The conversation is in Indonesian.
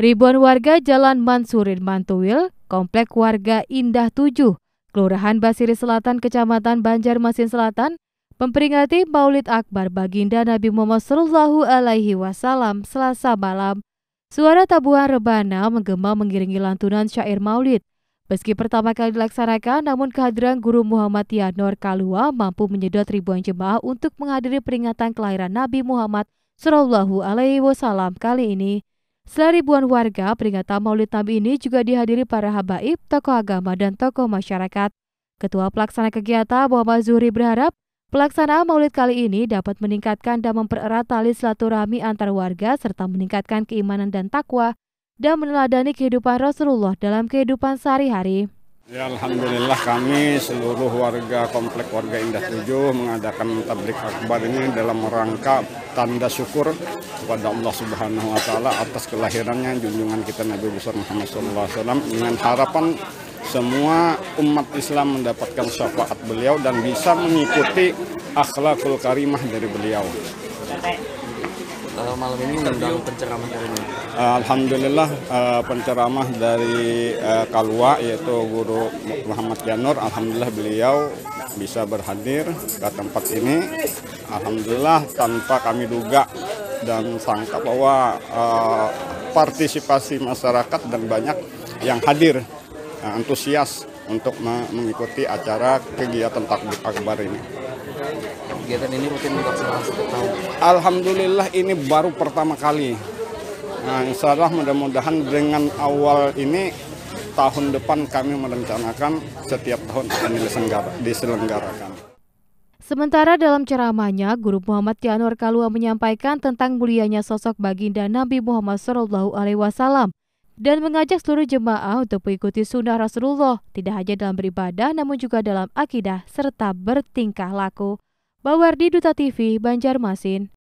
Ribuan warga Jalan Mansurin Mantuwil, Komplek Warga Indah 7, Kelurahan Basiri Selatan, Kecamatan Banjarmasin Selatan, memperingati Maulid Akbar Baginda Nabi Muhammad Shallallahu Alaihi Wasallam Selasa malam. Suara tabuhan rebana menggema mengiringi lantunan syair Maulid. Meski pertama kali dilaksanakan, namun kehadiran Guru Muhammad Yanor Kalua mampu menyedot ribuan jemaah untuk menghadiri peringatan kelahiran Nabi Muhammad Shallallahu Alaihi Wasallam kali ini. Selain ribuan warga, peringatan Maulid Nabi ini juga dihadiri para habaib, tokoh agama, dan tokoh masyarakat. Ketua Pelaksana Kegiatan Muhammad Zuhri berharap pelaksanaan Maulid kali ini dapat meningkatkan dan mempererat tali silaturahmi antar warga serta meningkatkan keimanan dan takwa dan meneladani kehidupan Rasulullah dalam kehidupan sehari-hari. Ya Alhamdulillah kami seluruh warga komplek warga Indah 7 mengadakan tablik akbar ini dalam rangka tanda syukur kepada Allah Subhanahu Wa Taala atas kelahirannya junjungan kita Nabi besar Muhammad SAW dengan harapan semua umat Islam mendapatkan syafaat beliau dan bisa mengikuti akhlakul karimah dari beliau kalau malam ini mengundang penceramah dari mana? Eh, alhamdulillah eh, penceramah dari eh, Kalua yaitu Guru Muhammad Janur. Alhamdulillah beliau bisa berhadir ke tempat ini. Alhamdulillah tanpa kami duga dan sangka bahwa partisipasi masyarakat dan banyak yang hadir antusias untuk mengikuti acara kegiatan takbir akbar ini. Kegiatan ini rutin setiap tahun. Alhamdulillah ini baru pertama kali. Nah, insya Allah mudah-mudahan dengan awal ini tahun depan kami merencanakan setiap tahun akan diselenggarakan. Sementara dalam ceramahnya, Guru Muhammad Yanur Kalua menyampaikan tentang mulianya sosok baginda Nabi Muhammad SAW dan mengajak seluruh jemaah untuk mengikuti sunnah Rasulullah tidak hanya dalam beribadah namun juga dalam akidah serta bertingkah laku. Bawardi Duta TV Banjarmasin